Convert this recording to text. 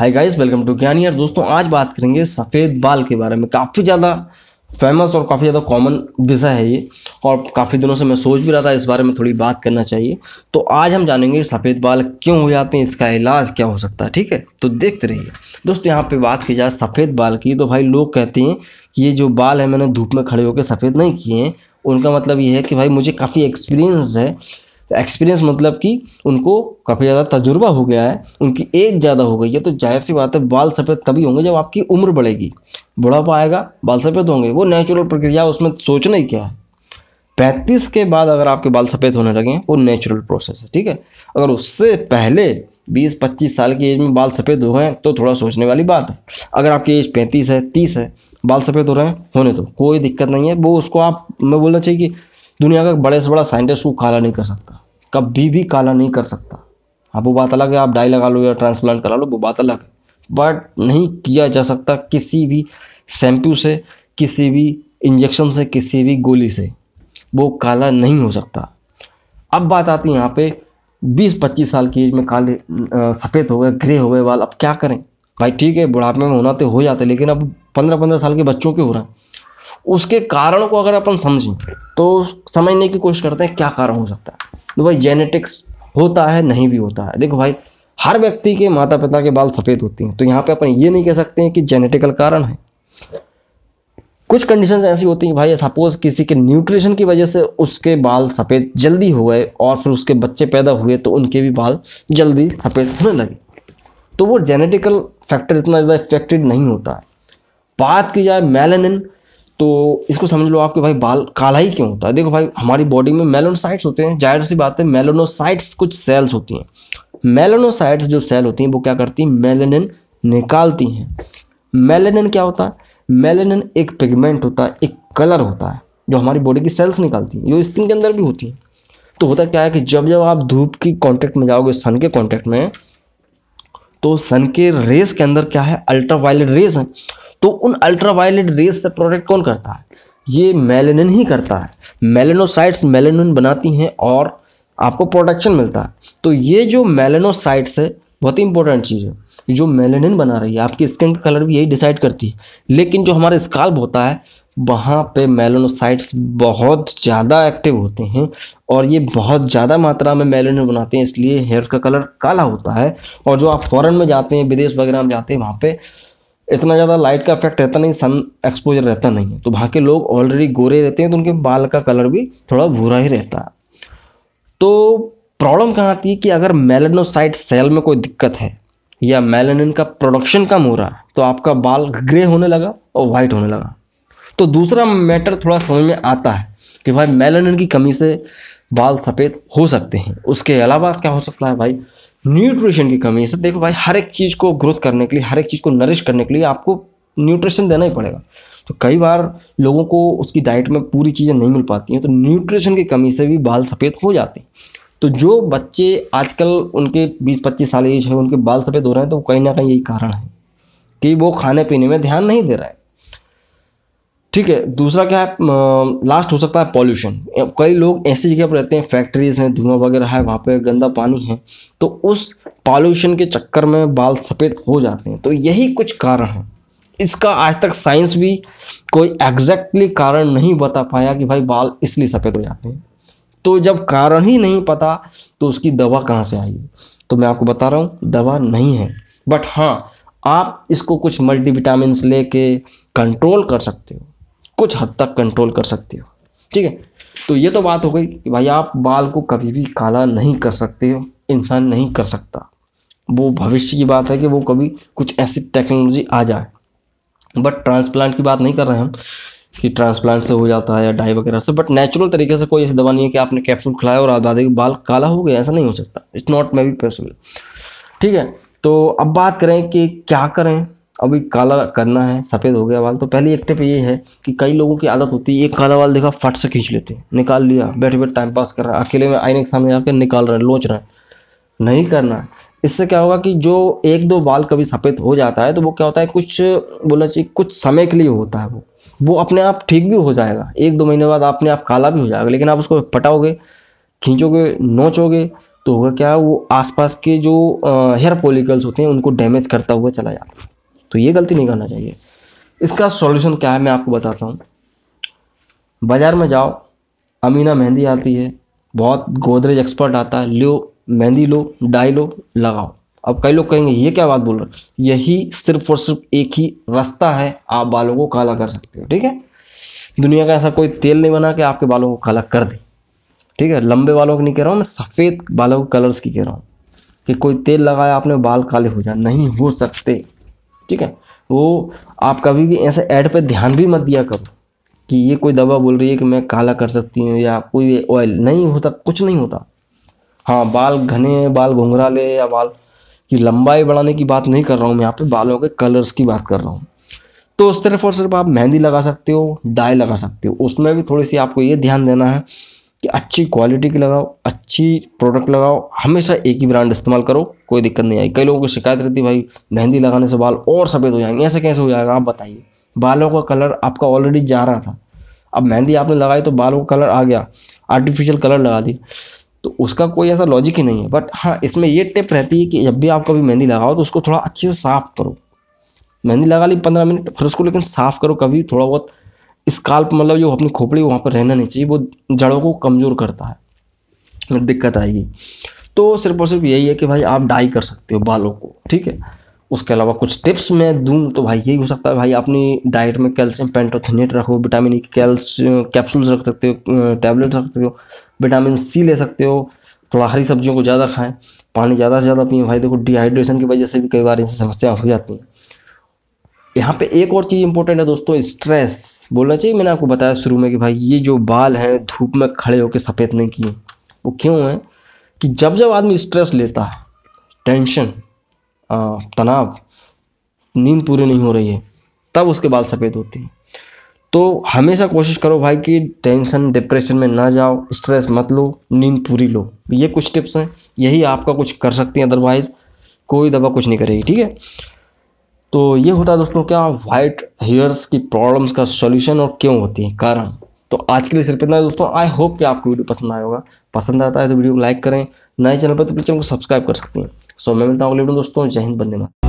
hi guys welcome to ज्ञान यार दोस्तों आज बात करेंगे सफ़ेद बाल के बारे में काफ़ी ज़्यादा फेमस और काफ़ी ज़्यादा कॉमन विषय है ये और काफ़ी दिनों से मैं सोच भी रहा था इस बारे में थोड़ी बात करना चाहिए तो आज हम जानेंगे सफ़ेद बाल क्यों हो जाते हैं इसका इलाज क्या हो सकता है ठीक है तो देखते रहिए दोस्तों यहाँ पर बात की जाए सफ़ेद बाल की तो भाई लोग कहते हैं कि ये जो बाल है मैंने धूप में खड़े होकर सफ़ेद नहीं किए हैं उनका मतलब ये है कि भाई मुझे काफ़ी एक्सपीरियंस है एक्सपीरियंस मतलब कि उनको काफ़ी ज़्यादा तजुर्बा हो गया है उनकी एज ज़्यादा हो गई है तो जाहिर सी बात है बाल सफ़ेद तभी होंगे जब आपकी उम्र बढ़ेगी बुढ़ापा आएगा बाल सफ़ेद होंगे वो नेचुरल प्रक्रिया उसमें सोचना ही क्या है पैंतीस के बाद अगर आपके बाल सफ़ेद होने लगे वो नेचुरल प्रोसेस है ठीक है अगर उससे पहले बीस पच्चीस साल की एज में बाल सफ़ेद हो गए तो थोड़ा सोचने वाली बात है अगर आपकी एज पैंतीस है तीस है बाल सफ़ेद हो रहे हैं होने दो कोई दिक्कत नहीं है वो उसको आप मैं बोलना चाहिए कि दुनिया का बड़े से बड़ा साइंटिस्ट को काला नहीं कर सकता कभी भी काला नहीं कर सकता आप वो बात अलग है आप डाई लगा लो या ट्रांसप्लांट करा लो वो बात अलग है बट नहीं किया जा सकता किसी भी शैम्पू से किसी भी इंजेक्शन से किसी भी गोली से वो काला नहीं हो सकता अब बात आती है यहाँ पे 20-25 साल की एज में काले सफ़ेद हो गए ग्रे हो गए बाल अब क्या करें भाई ठीक है बुढ़ापे में होना तो हो जाते लेकिन अब 15-15 साल के बच्चों के हो रहा है उसके कारण को अगर अपन समझें तो समझने की कोशिश करते हैं क्या कारण हो सकता है तो भाई जेनेटिक्स होता है नहीं भी होता है देखो भाई हर व्यक्ति के माता पिता के बाल सफ़ेद होते हैं तो यहाँ पे अपन ये नहीं कह सकते हैं कि जेनेटिकल कारण है कुछ कंडीशन ऐसी होती हैं भाई सपोज़ किसी के न्यूट्रिशन की वजह से उसके बाल सफ़ेद जल्दी हो गए और फिर उसके बच्चे पैदा हुए तो उनके भी बाल जल्दी सफ़ेद होने लगे तो वो जेनेटिकल फैक्टर इतना ज़्यादा इफेक्टेड नहीं होता है बात की जाए मेलानिन तो इसको समझ लो आपके भाई बाल काला ही क्यों होता है देखो भाई हमारी बॉडी में मेलोनोसाइट्स होते हैं जाहिर सी बात है मेलोनोसाइट्स कुछ सेल्स होती हैं मेलोनोसाइट्स जो सेल होती हैं वो क्या करती हैं मेलेनिन निकालती हैं मेलेनिन क्या होता है मेलेनिन एक पिगमेंट होता है एक कलर होता है जो हमारी बॉडी की सेल्स निकालती हैं जो स्किन के अंदर भी होती हैं तो होता क्या है कि जब जब आप धूप की कॉन्टैक्ट में जाओगे सन के कॉन्टैक्ट में तो सन के रेज के अंदर क्या है अल्ट्रा वायलेट रेज हैं तो उन अल्ट्रा रेस से प्रोटेक्ट कौन करता है ये मेलेनिन ही करता है मेलेनोसाइट्स मेलेनिन बनाती हैं और आपको प्रोटेक्शन मिलता है तो ये जो मेलेनोसाइट्स है बहुत ही इंपॉर्टेंट चीज़ है जो मेलेनिन बना रही है आपकी स्किन का कलर भी यही डिसाइड करती है लेकिन जो हमारा स्काल्प होता है वहाँ पे मेलेनोसाइट्स बहुत ज़्यादा एक्टिव होते हैं और ये बहुत ज़्यादा मात्रा में मेलेनिन बनाते हैं इसलिए हेयर का कलर काला होता है और जो आप फॉरेन में जाते हैं विदेश वगैरह में जाते हैं वहाँ पर इतना ज़्यादा लाइट का इफेक्ट रहता नहीं सन एक्सपोजर रहता नहीं है तो वहाँ के लोग ऑलरेडी गोरे रहते हैं तो उनके बाल का कलर भी थोड़ा भूरा ही रहता है तो प्रॉब्लम कहाँ आती है कि अगर मेलेनोसाइट सेल में कोई दिक्कत है या मेलेनिन का प्रोडक्शन कम हो रहा है तो आपका बाल ग्रे होने लगा और वाइट होने लगा तो दूसरा मैटर थोड़ा समझ में आता है कि भाई मेलेनिन की कमी से बाल सफ़ेद हो सकते हैं उसके अलावा क्या हो सकता है भाई न्यूट्रिशन की कमी है सर देखो भाई हर एक चीज़ को ग्रोथ करने के लिए हर एक चीज़ को नरिश करने के लिए आपको न्यूट्रिशन देना ही पड़ेगा तो कई बार लोगों को उसकी डाइट में पूरी चीज़ें नहीं मिल पाती हैं तो न्यूट्रिशन की कमी से भी बाल सफ़ेद हो जाते हैं तो जो बच्चे आजकल उनके 20-25 साल एज है उनके बाल सफ़ेद हो रहे हैं तो कहीं ना कहीं यही कारण है कि वो खाने पीने में ध्यान नहीं दे रहा है ठीक है दूसरा क्या है लास्ट हो सकता है पॉल्यूशन कई लोग ऐसी जगह पर रहते हैं फैक्ट्रीज हैं धुआं वगैरह है वहाँ पे गंदा पानी है तो उस पॉल्यूशन के चक्कर में बाल सफ़ेद हो जाते हैं तो यही कुछ कारण हैं इसका आज तक साइंस भी कोई एग्जैक्टली कारण नहीं बता पाया कि भाई बाल इसलिए सफ़ेद हो जाते हैं तो जब कारण ही नहीं पता तो उसकी दवा कहाँ से आई तो मैं आपको बता रहा हूँ दवा नहीं है बट हाँ आप इसको कुछ ले कर कंट्रोल कर सकते हो कुछ हद तक कंट्रोल कर सकते हो ठीक है तो ये तो बात हो गई कि भाई आप बाल को कभी भी काला नहीं कर सकते हो इंसान नहीं कर सकता वो भविष्य की बात है कि वो कभी कुछ ऐसी टेक्नोलॉजी आ जाए बट ट्रांसप्लांट की बात नहीं कर रहे हैं हम कि ट्रांसप्लांट से हो जाता है या डाई वगैरह से बट नेचुरल तरीके से कोई ऐसी दवा नहीं है कि आपने कैप्सूल खिलाया और आधा आधे बाल काला हो गया ऐसा नहीं हो सकता it's not may be possible ठीक है तो अब बात करें कि क्या करें अभी काला करना है सफ़ेद हो गया बाल तो पहली एक टिप ये है कि कई लोगों की आदत होती है एक काला बाल देखा फट से खींच लेते हैं निकाल लिया बैठे बैठे टाइम पास कर रहा है अकेले में आईने के सामने आकर निकाल रहे हैं लोच रहे हैं नहीं करना है इससे क्या होगा कि जो एक दो बाल कभी सफ़ेद हो जाता है तो वो क्या होता है कुछ बोला चाहिए कुछ समय के लिए होता है वो वो अपने आप ठीक भी हो जाएगा एक दो महीने बाद अपने आप काला भी हो जाएगा लेकिन आप उसको पटाओगे खींचोगे नोचोगे तो होगा क्या वो आसपास के जो हेयर फॉलिकल्स होते हैं उनको डैमेज करता हुआ चला जाता है तो ये गलती नहीं करना चाहिए इसका सॉल्यूशन क्या है मैं आपको बताता हूँ बाज़ार में जाओ अमीना मेहंदी आती है बहुत गोदरेज एक्सपर्ट आता है लो मेहंदी लो डाई लो लगाओ अब कई लोग कहेंगे ये क्या बात बोल रहे यही सिर्फ और सिर्फ एक ही रास्ता है आप बालों को काला कर सकते हो ठीक है दुनिया का ऐसा कोई तेल नहीं बना कि आपके बालों को काला कर दे ठीक है लंबे बालों की नहीं कह रहा हूँ मैं सफ़ेद बालों के कलर्स की कह रहा हूँ कि कोई तेल लगाया आपने बाल काले हो जाए नहीं हो सकते ठीक है वो तो आप कभी भी ऐसे ऐड पे ध्यान भी मत दिया करो कि ये कोई दवा बोल रही है कि मैं काला कर सकती हूँ या कोई ऑयल नहीं होता कुछ नहीं होता हाँ बाल घने बाल ले या बाल की लंबाई बढ़ाने की बात नहीं कर रहा हूँ मैं यहाँ पे बालों के कलर्स की बात कर रहा हूँ तो सिर्फ और सिर्फ आप मेहंदी लगा सकते हो डाई लगा सकते हो उसमें भी थोड़ी सी आपको ये ध्यान देना है कि अच्छी क्वालिटी की लगाओ अच्छी प्रोडक्ट लगाओ हमेशा एक ही ब्रांड इस्तेमाल करो कोई दिक्कत नहीं आई कई लोगों को शिकायत रहती भाई मेहंदी लगाने से बाल और सफ़ेद हो जाएंगे ऐसे कैसे हो जाएगा आप बताइए बालों का कलर आपका ऑलरेडी जा रहा था अब मेहंदी आपने लगाई तो बालों का कलर आ गया आर्टिफिशियल कलर लगा दिया तो उसका कोई ऐसा लॉजिक ही नहीं है बट हाँ इसमें ये टिप रहती है कि जब भी आप कभी मेहंदी लगाओ तो उसको थोड़ा अच्छे से साफ़ करो मेहंदी लगा ली पंद्रह मिनट फिर उसको लेकिन साफ़ करो कभी थोड़ा बहुत स्काल्प मतलब जो अपनी खोपड़ी वहाँ पर रहना नहीं चाहिए वो जड़ों को कमज़ोर करता है मतलब दिक्कत आएगी तो सिर्फ और सिर्फ यही है कि भाई आप डाई कर सकते हो बालों को ठीक है उसके अलावा कुछ टिप्स मैं दूँ तो भाई यही हो सकता है भाई अपनी डाइट में कैल्शियम पेंटोथिनेट रखो vitamin E e, calcium capsules रख सकते हो टैबलेट रख सकते हो विटामिन सी ले सकते हो थोड़ा हरी सब्जियों को ज़्यादा खाएं पानी ज़्यादा से ज़्यादा पिए भाई देखो डिहाइड्रेशन की वजह से भी कई बार ऐसी समस्याएँ हो जाती हैं यहाँ पे एक और चीज़ इंपॉर्टेंट है दोस्तों स्ट्रेस बोलना चाहिए मैंने आपको बताया शुरू में कि भाई ये जो बाल हैं धूप में खड़े होकर सफ़ेद नहीं किए वो क्यों हैं कि जब जब आदमी स्ट्रेस लेता है टेंशन तनाव नींद पूरी नहीं हो रही है तब उसके बाल सफ़ेद होते हैं तो हमेशा कोशिश करो भाई कि टेंशन डिप्रेशन में ना जाओ स्ट्रेस मत लो नींद पूरी लो ये कुछ टिप्स हैं यही आपका कुछ कर सकती हैं अदरवाइज़ कोई दवा कुछ नहीं करेगी ठीक है तो ये होता है दोस्तों क्या वाइट हेयर्स की प्रॉब्लम्स का सॉल्यूशन और क्यों होती है कारण तो आज के लिए सिर्फ इतना है दोस्तों आई होप कि आपको वीडियो पसंद आया होगा पसंद आता है तो वीडियो को लाइक करें नए चैनल पर तो प्लीज़ को सब्सक्राइब कर सकते हैं सो मैं मिलता हूँ अगले वीडियो दोस्तों जय हिंद बंदे मा